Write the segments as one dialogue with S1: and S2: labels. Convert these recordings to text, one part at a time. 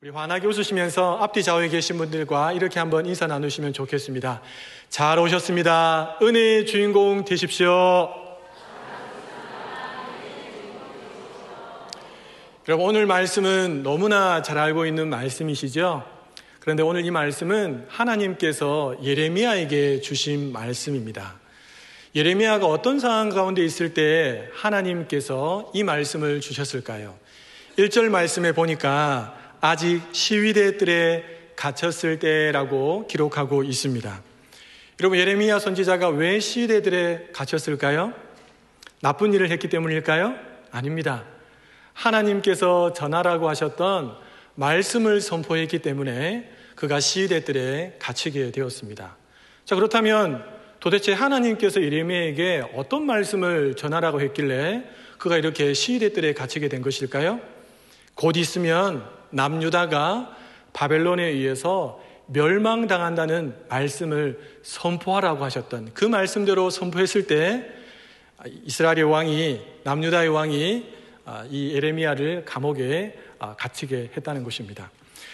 S1: 우리 환하게 웃으시면서 앞뒤 좌우에 계신 분들과 이렇게 한번 인사 나누시면 좋겠습니다. 잘 오셨습니다. 은혜의 주인공 되십시오. 여러분, 오늘 말씀은 너무나 잘 알고 있는 말씀이시죠? 그런데 오늘 이 말씀은 하나님께서 예레미야에게 주신 말씀입니다. 예레미야가 어떤 상황 가운데 있을 때 하나님께서 이 말씀을 주셨을까요? 1절 말씀에 보니까 아직 시위대들에 갇혔을 때라고 기록하고 있습니다. 여러분 예레미야 선지자가 왜 시위대들에 갇혔을까요? 나쁜 일을 했기 때문일까요? 아닙니다. 하나님께서 전하라고 하셨던 말씀을 선포했기 때문에 그가 시위대들에 갇히게 되었습니다. 자 그렇다면 도대체 하나님께서 예레미야에게 어떤 말씀을 전하라고 했길래 그가 이렇게 시위대들에 갇히게 된 것일까요? 곧 있으면 남유다가 바벨론에 의해서 멸망당한다는 말씀을 선포하라고 하셨던 그 말씀대로 선포했을 때 이스라엘의 왕이 남유다의 왕이 아, 이 예레미야를 감옥에 아, 갇히게 했다는 것입니다.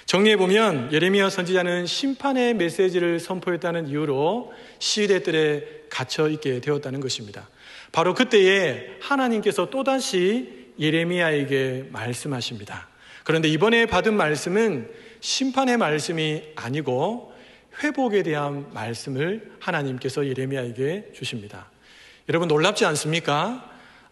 S1: 정리해 보면 예레미야 선지자는 심판의 메시지를 선포했다는 이유로 시대 들에 갇혀 있게 되었다는 것입니다. 바로 그때에 하나님께서 또다시 예레미야에게 말씀하십니다. 그런데 이번에 받은 말씀은 심판의 말씀이 아니고 회복에 대한 말씀을 하나님께서 예레미야에게 주십니다. 여러분 놀랍지 않습니까?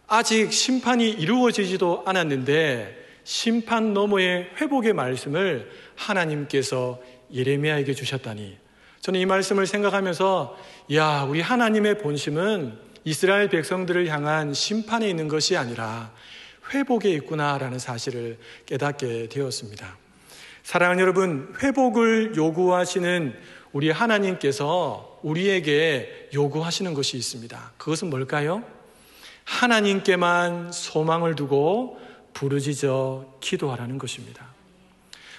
S1: 아직 심판이 이루어지지도 않았는데 심판 너머의 회복의 말씀을 하나님께서 예레미야에게 주셨다니 저는 이 말씀을 생각하면서 야 우리 하나님의 본심은 이스라엘 백성들을 향한 심판에 있는 것이 아니라 회복에 있구나라는 사실을 깨닫게 되었습니다. 사랑하는 여러분, 회복을 요구하시는 우리 하나님께서 우리에게 요구하시는 것이 있습니다. 그것은 뭘까요? 하나님께만 소망을 두고 부르짖어 기도하라는 것입니다.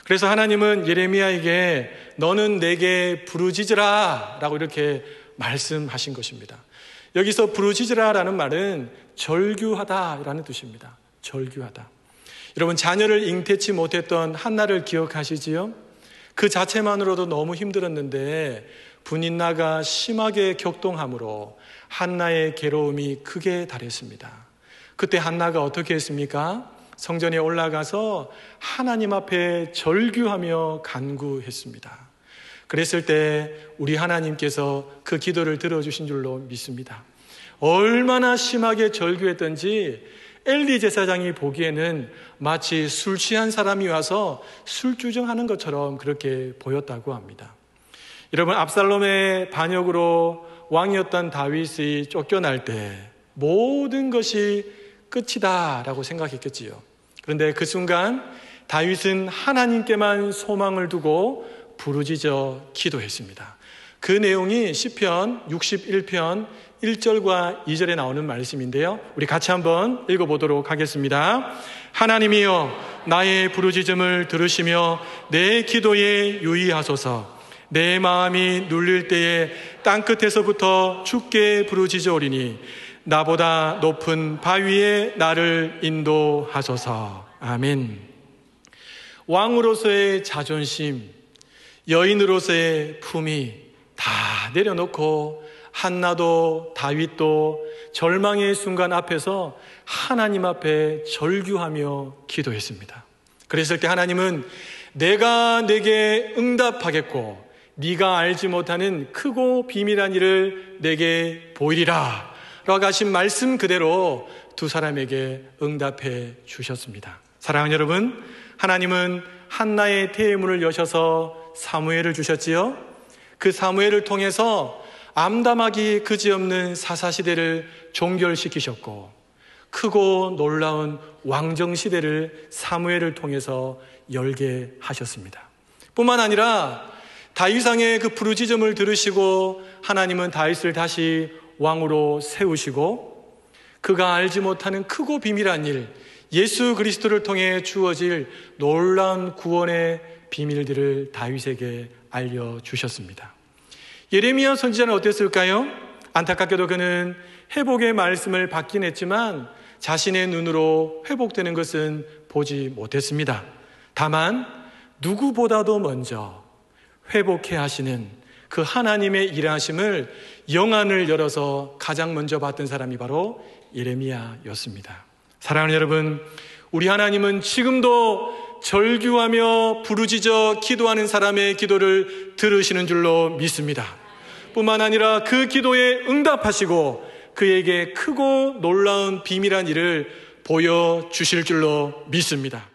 S1: 그래서 하나님은 예레미야에게 너는 내게 부르짖으라 라고 이렇게 말씀하신 것입니다. 여기서 부르짖으라라는 말은 절규하다라는 뜻입니다. 절규하다. 여러분, 자녀를 잉태치 못했던 한나를 기억하시지요? 그 자체만으로도 너무 힘들었는데, 분인나가 심하게 격동함으로 한나의 괴로움이 크게 달했습니다. 그때 한나가 어떻게 했습니까? 성전에 올라가서 하나님 앞에 절규하며 간구했습니다. 그랬을 때 우리 하나님께서 그 기도를 들어주신 줄로 믿습니다. 얼마나 심하게 절규했던지 엘리 제사장이 보기에는 마치 술 취한 사람이 와서 술주정하는 것처럼 그렇게 보였다고 합니다. 여러분 압살롬의 반역으로 왕이었던 다윗이 쫓겨날 때 모든 것이 끝이다라고 생각했겠지요. 그런데 그 순간 다윗은 하나님께만 소망을 두고 부르짖어 기도했습니다. 그 내용이 1 0편 61편 1절과 2절에 나오는 말씀인데요. 우리 같이 한번 읽어보도록 하겠습니다. 하나님이여 나의 부르짖음을 들으시며 내 기도에 유의하소서. 내 마음이 눌릴 때에 땅 끝에서부터 죽게 부르짖어오리니 나보다 높은 바위에 나를 인도하소서. 아멘. 왕으로서의 자존심, 여인으로서의 품위, 다 내려놓고 한나도 다윗도 절망의 순간 앞에서 하나님 앞에 절규하며 기도했습니다. 그랬을 때 하나님은 내가 내게 응답하겠고 네가 알지 못하는 크고 비밀한 일을 내게 보이리라 라고 하신 말씀 그대로 두 사람에게 응답해 주셨습니다. 사랑하는 여러분, 하나님은 한나의 태문을 여셔서 사무엘을 주셨지요. 그 사무엘을 통해서 암담하기 그지없는 사사시대를 종결시키셨고 크고 놀라운 왕정시대를 사무엘을 통해서 열게 하셨습니다. 뿐만 아니라 다윗상의 그 부르짖음을 들으시고 하나님은 다윗을 다시 왕으로 세우시고 그가 알지 못하는 크고 비밀한 일 예수 그리스도를 통해 주어질 놀라운 구원의 비밀들을 다윗에게 알려주셨습니다. 예레미야 선지자는 어땠을까요? 안타깝게도 그는 회복의 말씀을 받긴 했지만 자신의 눈으로 회복되는 것은 보지 못했습니다. 다만 누구보다도 먼저 회복해 하시는 그 하나님의 일하심을 영안을 열어서 가장 먼저 봤던 사람이 바로 예레미야였습니다. 사랑하는 여러분, 우리 하나님은 지금도 절규하며 부르짖어 기도하는 사람의 기도를 들으시는 줄로 믿습니다. 뿐만 아니라 그 기도에 응답하시고 그에게 크고 놀라운 비밀한 일을 보여주실 줄로 믿습니다.